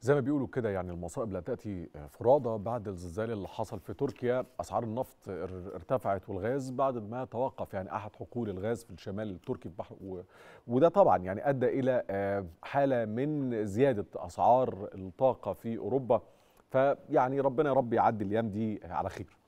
زي ما بيقولوا كده يعني المصائب لا تاتي فرادى بعد الزلزال اللي حصل في تركيا اسعار النفط ارتفعت والغاز بعد ما توقف يعني احد حقول الغاز في الشمال التركي في البحر و... وده طبعا يعني ادى الى آه، حاله من زياده اسعار الطاقه في اوروبا فيعني ربنا يا رب يعدي الايام دي على خير